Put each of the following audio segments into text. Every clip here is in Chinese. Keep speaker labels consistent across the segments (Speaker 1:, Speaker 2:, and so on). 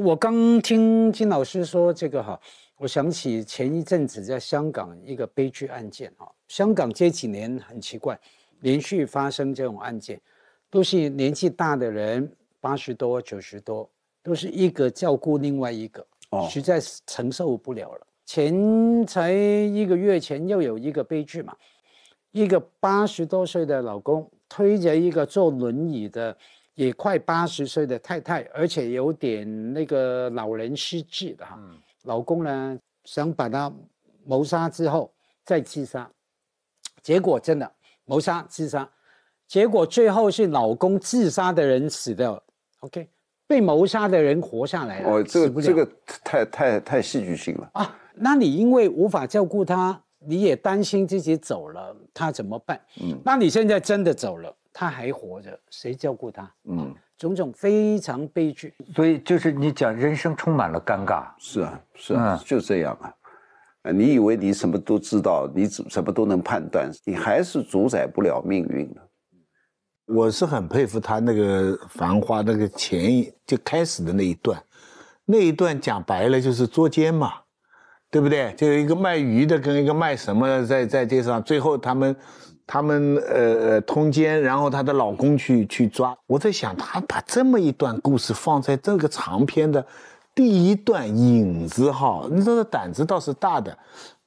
Speaker 1: 我刚听金老师说这个哈，我想起前一阵子在香港一个悲剧案件哈，香港这几年很奇怪，连续发生这种案件，都是年纪大的人，八十多、九十多，都是一个照顾另外一个，哦，实在承受不了了。前才一个月前又有一个悲剧嘛，一个八十多岁的老公推着一个坐轮椅的。也快八十岁的太太，而且有点那个老人失智的哈。老公呢，想把她谋杀之后再自杀，结果真的谋杀自杀，结果最后是老公自杀的人死掉，OK，了。被谋杀的人活下来了。哦，这个这个
Speaker 2: 太太太戏剧性了
Speaker 1: 啊！那你因为无法照顾她，你也担心自己走了，她怎么办？嗯，那你现在真的走了。他还活着，谁照顾他？嗯，种种非常悲剧。
Speaker 2: 所以就是你讲，人生充满了尴尬。是啊，是啊，就这样啊。你以为你什么都知道，你什么都能判断，你还是主宰不了命运的。
Speaker 3: 我是很佩服他那个《繁花》那个前就开始的那一段，那一段讲白了就是捉奸嘛，对不对？就有一个卖鱼的跟一个卖什么在在街上，最后他们。他们呃呃通奸，然后她的老公去去抓。我在想，他把这么一段故事放在这个长篇的第一段影子，哈，你这个胆子倒是大的。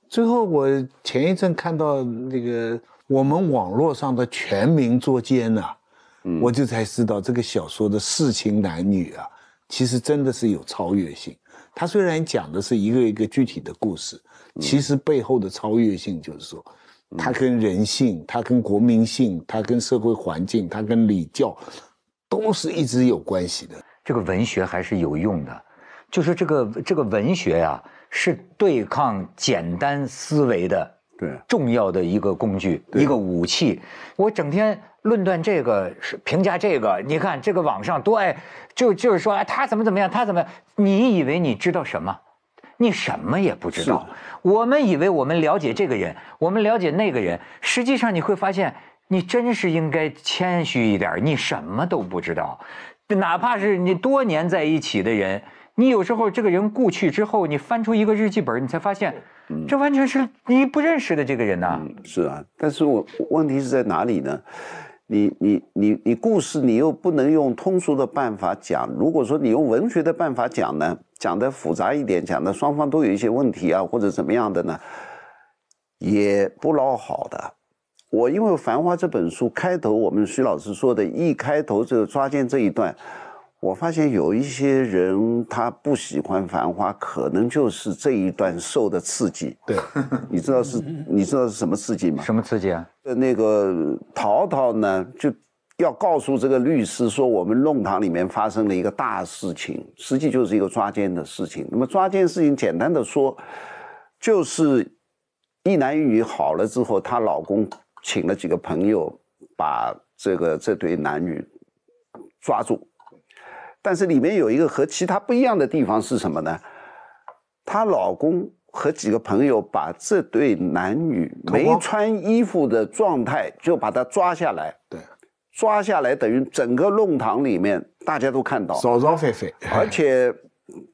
Speaker 3: 最后我前一阵看到那个我们网络上的全民捉奸呐，我就才知道这个小说的世情男女啊，其实真的是有超越性。他虽然讲的是一个一个具体的故事，其实背后的超越性就是说。它跟人性，它跟国民性，它跟社会环境，它跟礼教，都是一直有关系的。这个文学还是有用的，
Speaker 4: 就是这个这个文学呀，是对抗简单思维的对重要的一个工具，一个武器。我整天论断这个，评价这个，你看这个网上多爱，就就是说，哎，他怎么怎么样，他怎么，你以为你知道什么？你什么也不知道，我们以为我们了解这个人，我们了解那个人。实际上你会发现，你真是应该谦虚一点。你什么都不知道，哪怕是你多年在一起的人，你有时候这个人故去之后，你翻出一个日记本，你才发现，这完全是你
Speaker 2: 不认识的这个人呐。是啊，但是我问题是在哪里呢？你你你你故事你又不能用通俗的办法讲，如果说你用文学的办法讲呢，讲的复杂一点，讲的双方都有一些问题啊或者怎么样的呢，也不老好的。我因为《繁花》这本书开头，我们徐老师说的，一开头就抓奸这一段。我发现有一些人他不喜欢《繁花》，可能就是这一段受的刺激。对，你知道是？你知道是什么刺激吗？什么刺激啊？呃，那个陶陶呢，就要告诉这个律师说，我们弄堂里面发生了一个大事情，实际就是一个抓奸的事情。那么抓奸事情简单的说，就是一男一女好了之后，她老公请了几个朋友把这个这对男女抓住。但是里面有一个和其他不一样的地方是什么呢？她老公和几个朋友把这对男女没穿衣服的状态就把他抓下来，对，抓下来等于整个弄堂里面大家都看到，造造绯绯。而且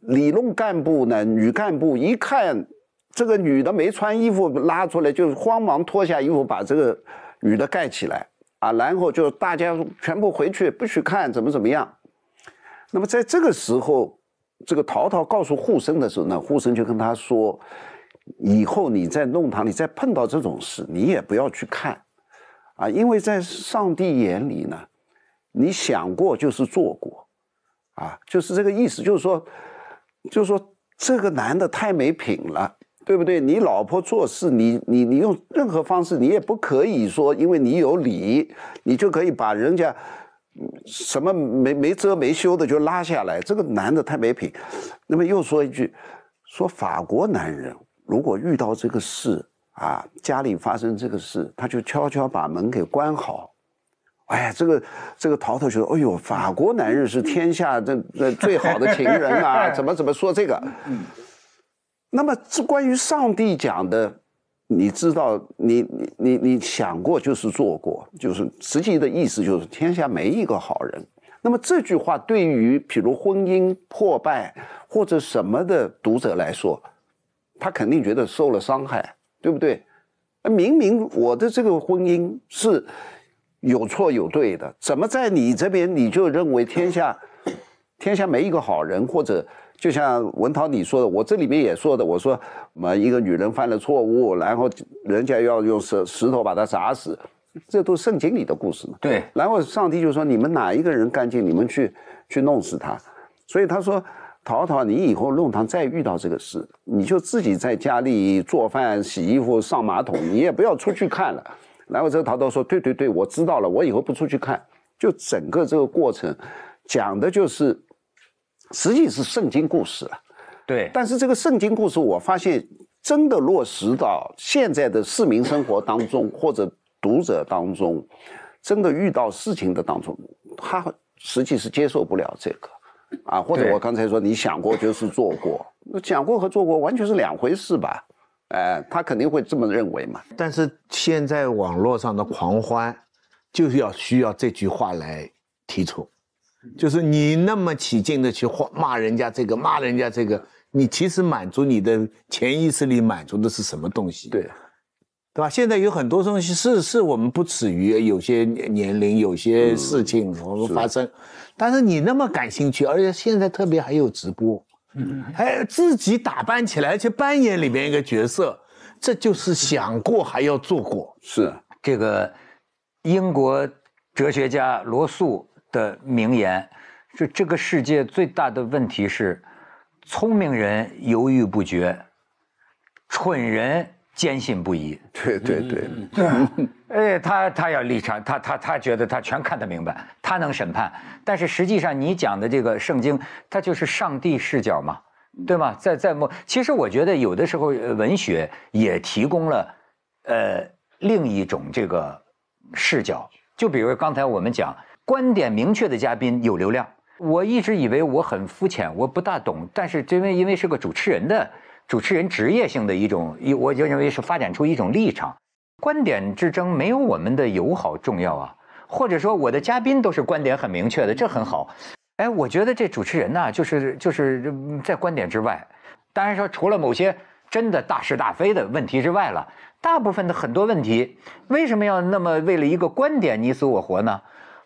Speaker 2: 里弄干部呢，女干部一看这个女的没穿衣服拉出来，就是慌忙脱下衣服把这个女的盖起来啊，然后就大家全部回去不许看，怎么怎么样。那么在这个时候，这个陶陶告诉护生的时候呢，护生就跟他说：“以后你在弄堂，里再碰到这种事，你也不要去看，啊，因为在上帝眼里呢，你想过就是做过，啊，就是这个意思，就是说，就是说这个男的太没品了，对不对？你老婆做事，你你你用任何方式，你也不可以说，因为你有理，你就可以把人家。”什么没没遮没羞的就拉下来，这个男的太没品。那么又说一句，说法国男人如果遇到这个事啊，家里发生这个事，他就悄悄把门给关好。哎，这个这个陶陶觉得，哎呦，法国男人是天下这这最好的情人啊，怎么怎么说这个？那么这关于上帝讲的。你知道，你你你你想过就是做过，就是实际的意思就是天下没一个好人。那么这句话对于比如婚姻破败或者什么的读者来说，他肯定觉得受了伤害，对不对？明明我的这个婚姻是有错有对的，怎么在你这边你就认为天下天下没一个好人或者？就像文涛你说的，我这里面也说的，我说么一个女人犯了错误，然后人家要用石石头把她砸死，这都是圣经里的故事嘛。对。然后上帝就说：“你们哪一个人干净，你们去去弄死他。”所以他说：“陶陶，你以后弄堂再遇到这个事，你就自己在家里做饭、洗衣服、上马桶，你也不要出去看了。”然后这陶陶说：“对对对，我知道了，我以后不出去看。”就整个这个过程，讲的就是。实际是圣经故事，啊。对。但是这个圣经故事，我发现真的落实到现在的市民生活当中，或者读者当中，真的遇到事情的当中，他实际是接受不了这个，啊，或者我刚才说你想过就是做过，想过和做过完全是两回事吧？哎，他肯定会这么认为嘛。
Speaker 3: 但是现在网络上的狂欢，就是要需要这句话来提出。就是你那么起劲的去骂骂人家这个骂人家这个，你其实满足你的潜意识里满足的是什么东西？对，对吧？现在有很多东西是是我们不耻于有些年龄有些事情发生，但是你那么感兴趣，而且现在特别还有直播，嗯，哎，自己打扮起来，而且扮演里面一个角色，这就是想过还要做过。是这个英国哲学家
Speaker 4: 罗素。的名言这这个世界最大的问题是，聪明人犹豫不决，蠢人坚信不
Speaker 2: 疑。对对对，
Speaker 4: 哎，他他要立场，他他他觉得他全看得明白，他能审判。但是实际上，你讲的这个圣经，它就是上帝视角嘛，对吗？在在末，其实我觉得有的时候文学也提供了，呃，另一种这个视角。就比如刚才我们讲。观点明确的嘉宾有流量。我一直以为我很肤浅，我不大懂，但是因为因为是个主持人的主持人职业性的一种，一我就认为是发展出一种立场。观点之争没有我们的友好重要啊，或者说我的嘉宾都是观点很明确的，这很好。哎，我觉得这主持人呢，就是就是在观点之外，当然说除了某些真的大是大非的问题之外了，大部分的很多问题为什么要那么为了一个观点你死我活呢？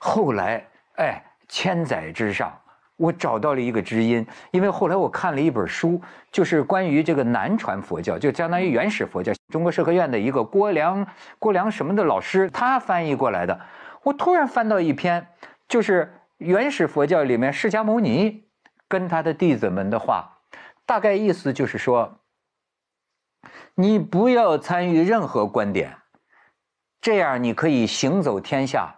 Speaker 4: 后来，哎，千载之上，我找到了一个知音。因为后来我看了一本书，就是关于这个南传佛教，就相当于原始佛教。中国社科院的一个郭良、郭良什么的老师，他翻译过来的。我突然翻到一篇，就是原始佛教里面释迦牟尼跟他的弟子们的话，大概意思就是说：你不要参与任何观点，这样你可以行走天下。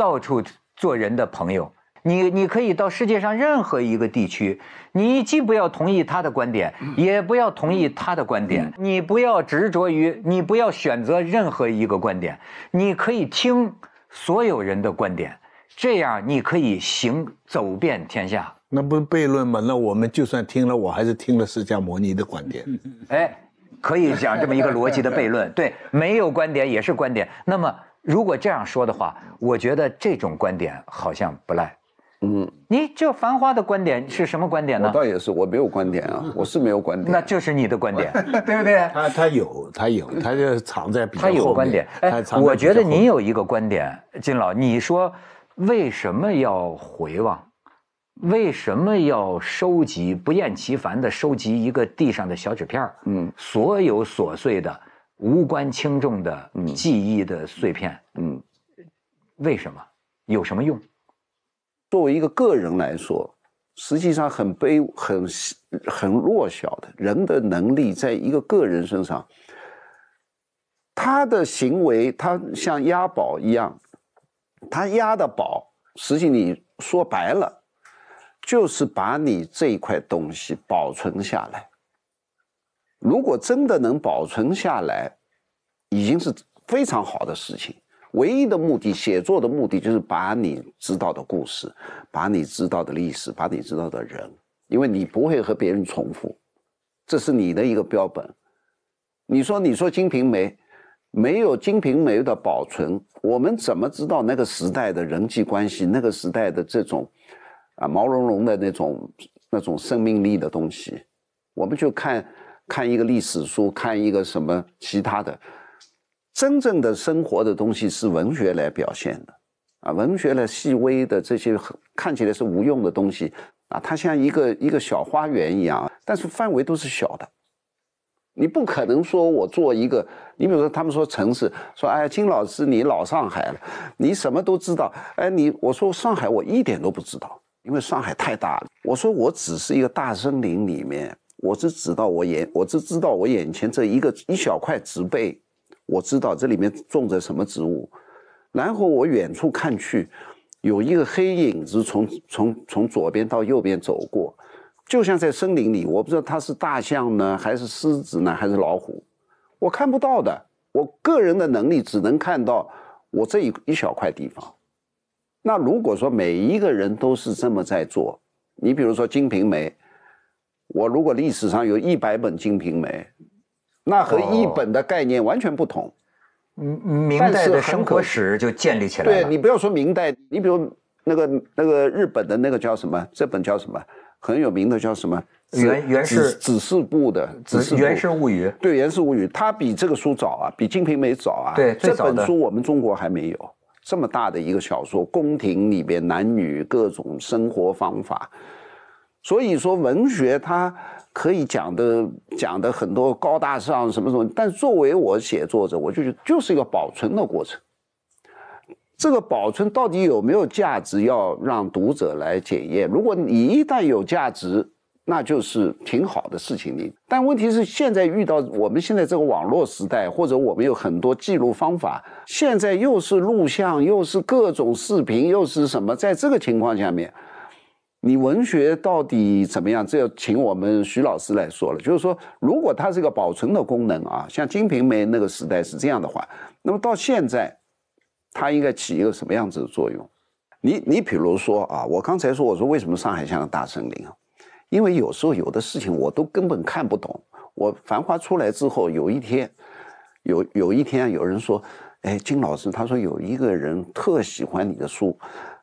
Speaker 4: 到处做人的朋友，你你可以到世界上任何一个地区，你既不要同意他的观点，也不要同意他的观点，你不要执着于，你不要选择任何一个观点，你可以听所有人的观点，这样你可以行走遍天下。
Speaker 3: 那不是悖论吗？那我们就算听了，我还是听了释迦牟尼的观点。哎，可以讲这么一个逻辑的悖
Speaker 4: 论。对，没有观点也是观点。那么。如果这样说的话，我觉得这种观点好像不赖。嗯，你这繁花的观点是什么观点呢？我倒也是，我没有观点啊，我是没有观点。那就是你的观点，对不对？他他有，他有，他就藏在比后。他有观点。哎，我觉得你有一个观点，金老，你说为什么要回望？为什么要收集不厌其烦的收集一个地上的小纸片嗯，所有琐碎的。无关轻重的记忆的
Speaker 2: 碎片，嗯，为什么？有什么用？作为一个个人来说，实际上很卑、很很弱小的人的能力，在一个个人身上，他的行为，他像押宝一样，他押的宝，实际你说白了，就是把你这一块东西保存下来。如果真的能保存下来，已经是非常好的事情。唯一的目的，写作的目的就是把你知道的故事，把你知道的历史，把你知道的人，因为你不会和别人重复，这是你的一个标本。你说，你说《金瓶梅》，没有《金瓶梅》的保存，我们怎么知道那个时代的人际关系，那个时代的这种啊毛茸茸的那种那种生命力的东西？我们就看。看一个历史书，看一个什么其他的，真正的生活的东西是文学来表现的，啊，文学的细微的这些看起来是无用的东西，啊，它像一个一个小花园一样，但是范围都是小的。你不可能说我做一个，你比如说他们说城市，说哎，金老师你老上海了，你什么都知道，哎，你我说上海我一点都不知道，因为上海太大，了。我说我只是一个大森林里面。我只知道我眼，我只知道我眼前这一个一小块植被，我知道这里面种着什么植物。然后我远处看去，有一个黑影子从从从左边到右边走过，就像在森林里，我不知道它是大象呢，还是狮子呢，还是老虎，我看不到的。我个人的能力只能看到我这一一小块地方。那如果说每一个人都是这么在做，你比如说《金瓶梅》。我如果历史上有一百本《金瓶梅》，那和一本的概念完全不同。嗯，明代的生活史就建立起来了。对你不要说明代，你比如那个那个日本的那个叫什么？这本叫什么？很有名的叫什么？原原是《指示部》的《示原生物语》。对，《原生物语》它比这个书早啊，比《金瓶梅》早啊。对，这本书我们中国还没有这么大的一个小说，宫廷里边男女各种生活方法。所以说，文学它可以讲的讲的很多高大上什么什么，但作为我写作者，我就觉得就是一个保存的过程。这个保存到底有没有价值，要让读者来检验。如果你一旦有价值，那就是挺好的事情。你，但问题是现在遇到我们现在这个网络时代，或者我们有很多记录方法，现在又是录像，又是各种视频，又是什么，在这个情况下面。你文学到底怎么样？这要请我们徐老师来说了。就是说，如果它是一个保存的功能啊，像《金瓶梅》那个时代是这样的话，那么到现在，它应该起一个什么样子的作用？你你比如说啊，我刚才说我说为什么上海像个大森林啊？因为有时候有的事情我都根本看不懂。我繁花出来之后，有一天，有有一天有人说，哎，金老师，他说有一个人特喜欢你的书。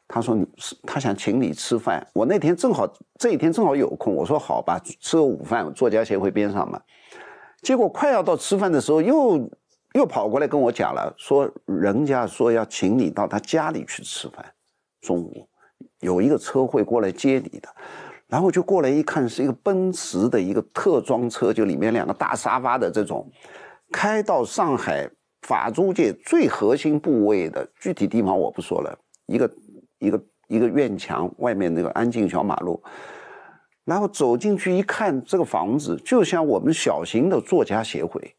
Speaker 2: 他说：“你是他想请你吃饭。我那天正好这一天正好有空，我说好吧，吃个午饭。作家协会边上嘛。结果快要到吃饭的时候，又又跑过来跟我讲了，说人家说要请你到他家里去吃饭，中午有一个车会过来接你的。然后就过来一看，是一个奔驰的一个特装车，就里面两个大沙发的这种，开到上海法租界最核心部位的具体地方，我不说了，一个。一个一个院墙，外面那个安静小马路，然后走进去一看，这个房子就像我们小型的作家协会，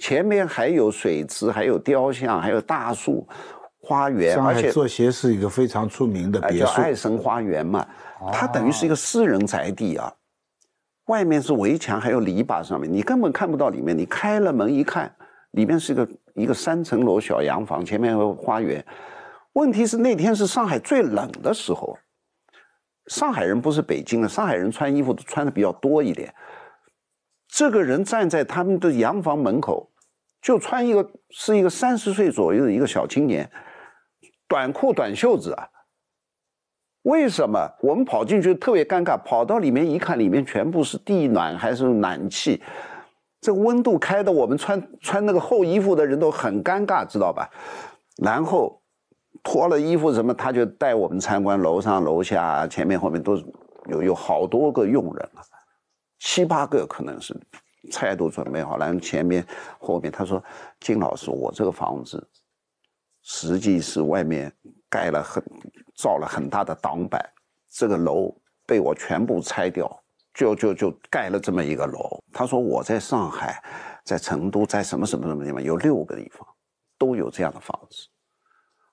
Speaker 2: 前面还有水池，还有雕像，还有大树、花园。而且作协是一个非常出名的别墅，爱神花园嘛，它等于是一个私人宅地啊，外面是围墙，还有篱笆，上面你根本看不到里面，你开了门一看，里面是一个一个三层楼小洋房，前面有花园。问题是那天是上海最冷的时候，上海人不是北京的，上海人穿衣服都穿的比较多一点。这个人站在他们的洋房门口，就穿一个是一个三十岁左右的一个小青年，短裤短袖子啊。为什么我们跑进去特别尴尬？跑到里面一看，里面全部是地暖还是暖气，这个温度开的，我们穿穿那个厚衣服的人都很尴尬，知道吧？然后。脱了衣服什么，他就带我们参观楼上楼下，前面后面都是有有好多个佣人啊，七八个可能是，菜都准备好。然后前面后面，他说：“金老师，我这个房子，实际是外面盖了很造了很大的挡板，这个楼被我全部拆掉，就就就盖了这么一个楼。”他说：“我在上海，在成都，在什么什么什么地方有六个地方，都有这样的房子。”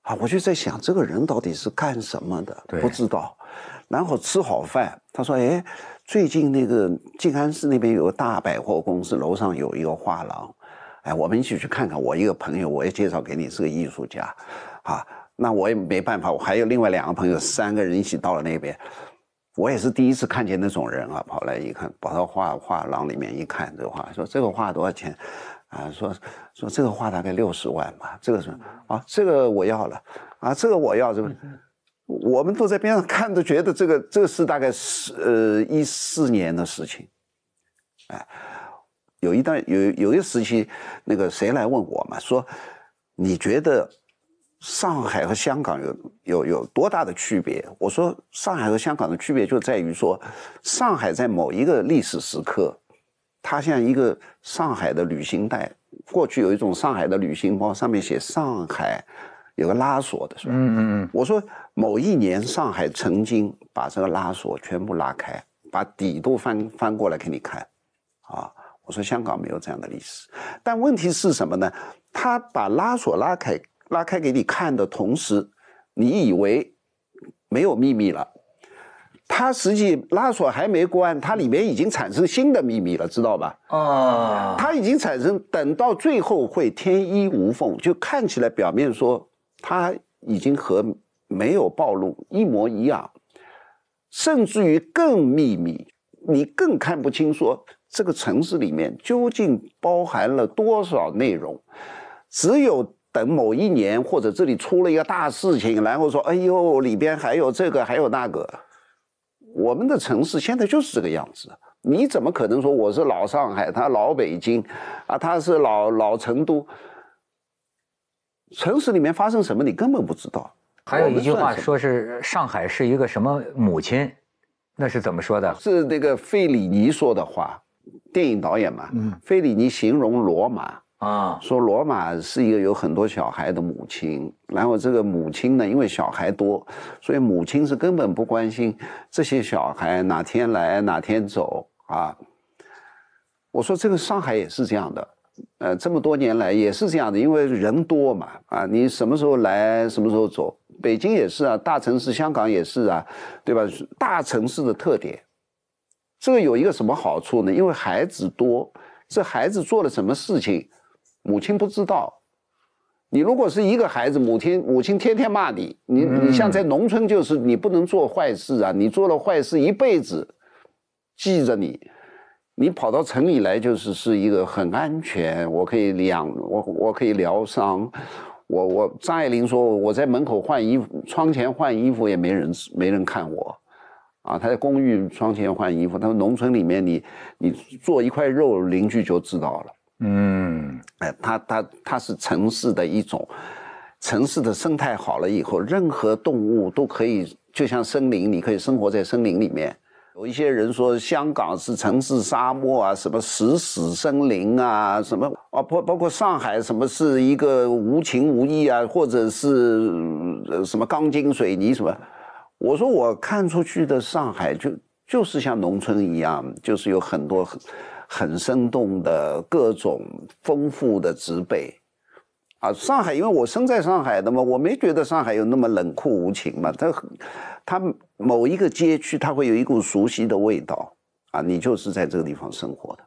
Speaker 2: 啊，我就在想这个人到底是干什么的？不知道。然后吃好饭，他说：“哎，最近那个静安寺那边有个大百货公司，楼上有一个画廊，哎，我们一起去看看。我一个朋友，我也介绍给你是个艺术家。啊，那我也没办法，我还有另外两个朋友，三个人一起到了那边。我也是第一次看见那种人啊，跑来一看，跑到画画廊里面一看，这画说这个画多少钱？”啊，说说这个画大概六十万嘛，这个是啊，这个我要了，啊，这个我要是吧？我们都在边上看，都觉得这个这是大概是呃一四年的事情，哎，有一段有有一时期，那个谁来问我嘛，说你觉得上海和香港有有有多大的区别？我说上海和香港的区别就在于说，上海在某一个历史时刻。它像一个上海的旅行袋，过去有一种上海的旅行包，上面写上海，有个拉锁的是吧？嗯嗯嗯。我说某一年上海曾经把这个拉锁全部拉开，把底都翻翻过来给你看，啊，我说香港没有这样的历史。但问题是什么呢？他把拉锁拉开，拉开给你看的同时，你以为没有秘密了。它实际拉锁还没关，它里面已经产生新的秘密了，知道吧？啊，它已经产生，等到最后会天衣无缝，就看起来表面说它已经和没有暴露一模一样，甚至于更秘密，你更看不清说这个城市里面究竟包含了多少内容，只有等某一年或者这里出了一个大事情，然后说，哎呦，里边还有这个，还有那个。我们的城市现在就是这个样子，你怎么可能说我是老上海，他老北京，啊，他是老老成都。城市里面发生什么，你根本不知道。还有一句话说是上海是一个什么母亲，那是怎么说的？是那个费里尼说的话，电影导演嘛，嗯，费里尼形容罗马。啊，说罗马是一个有很多小孩的母亲，然后这个母亲呢，因为小孩多，所以母亲是根本不关心这些小孩哪天来哪天走啊。我说这个上海也是这样的，呃，这么多年来也是这样的，因为人多嘛，啊，你什么时候来什么时候走，北京也是啊，大城市，香港也是啊，对吧？大城市的特点，这个有一个什么好处呢？因为孩子多，这孩子做了什么事情？母亲不知道，你如果是一个孩子，母亲母亲天天骂你，你你像在农村就是你不能做坏事啊，你做了坏事一辈子记着你，你跑到城里来就是是一个很安全，我可以养我我可以疗伤，我我张爱玲说我在门口换衣服，窗前换衣服也没人没人看我，啊，他在公寓窗前换衣服，他说农村里面你你做一块肉邻居就知道了。嗯，哎，它它它是城市的一种，城市的生态好了以后，任何动物都可以，就像森林，你可以生活在森林里面。有一些人说香港是城市沙漠啊，什么石屎森林啊，什么啊，包包括上海什么是一个无情无义啊，或者是什么钢筋水泥什么。我说我看出去的上海就就是像农村一样，就是有很多很。很生动的各种丰富的植被，啊，上海，因为我生在上海的嘛，我没觉得上海有那么冷酷无情嘛。它它某一个街区，它会有一股熟悉的味道，啊，你就是在这个地方生活的。